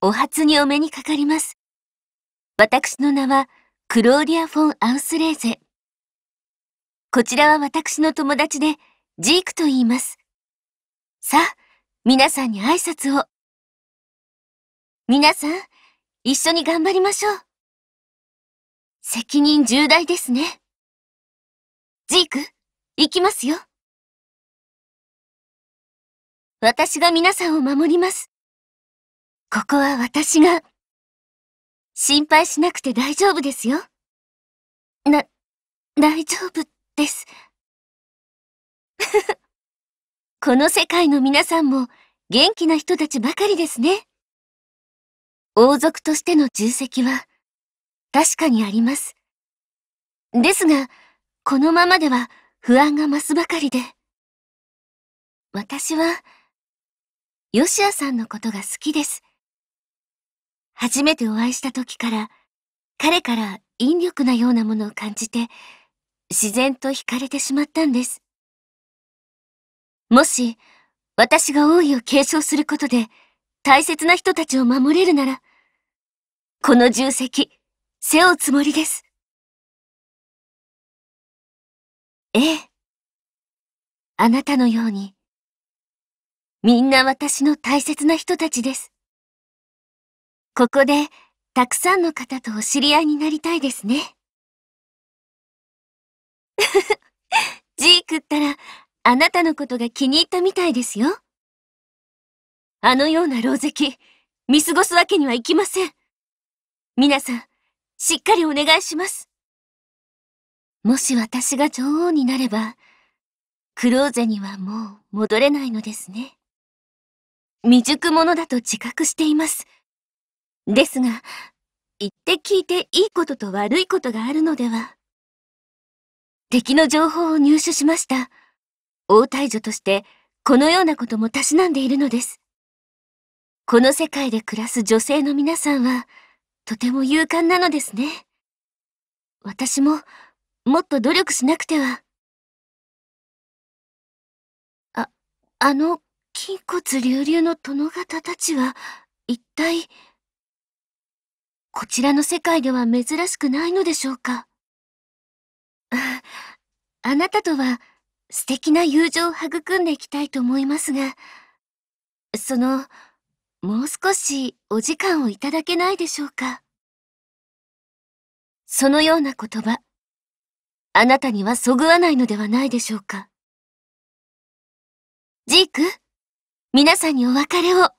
お初にお目にかかります。私の名は、クローリア・フォン・アウスレーゼ。こちらは私の友達で、ジークと言います。さあ、皆さんに挨拶を。皆さん、一緒に頑張りましょう。責任重大ですね。ジーク、行きますよ。私が皆さんを守ります。ここは私が。心配しなくて大丈夫ですよ。な、大丈夫です。この世界の皆さんも元気な人たちばかりですね。王族としての重責は確かにあります。ですが、このままでは不安が増すばかりで。私は、ヨシアさんのことが好きです。初めてお会いした時から、彼から引力なようなものを感じて、自然と惹かれてしまったんです。もし、私が王位を継承することで、大切な人たちを守れるなら、この重責、背負うつもりです。ええ。あなたのように、みんな私の大切な人たちです。ここでたくさんの方とお知り合いになりたいですね。ジークったら、あなたのことが気に入ったみたいですよ。あのような老石、見過ごすわけにはいきません。皆さん、しっかりお願いします。もし私が女王になれば、クローゼにはもう戻れないのですね。未熟者だと自覚しています。ですが、言って聞いていいことと悪いことがあるのでは。敵の情報を入手しました。王退女として、このようなこともたしなんでいるのです。この世界で暮らす女性の皆さんは、とても勇敢なのですね。私も、もっと努力しなくては。あ、あの、筋骨隆々の殿方たちは、一体、こちらの世界では珍しくないのでしょうか。あなたとは素敵な友情を育んでいきたいと思いますが、その、もう少しお時間をいただけないでしょうか。そのような言葉、あなたにはそぐわないのではないでしょうか。ジーク、皆さんにお別れを。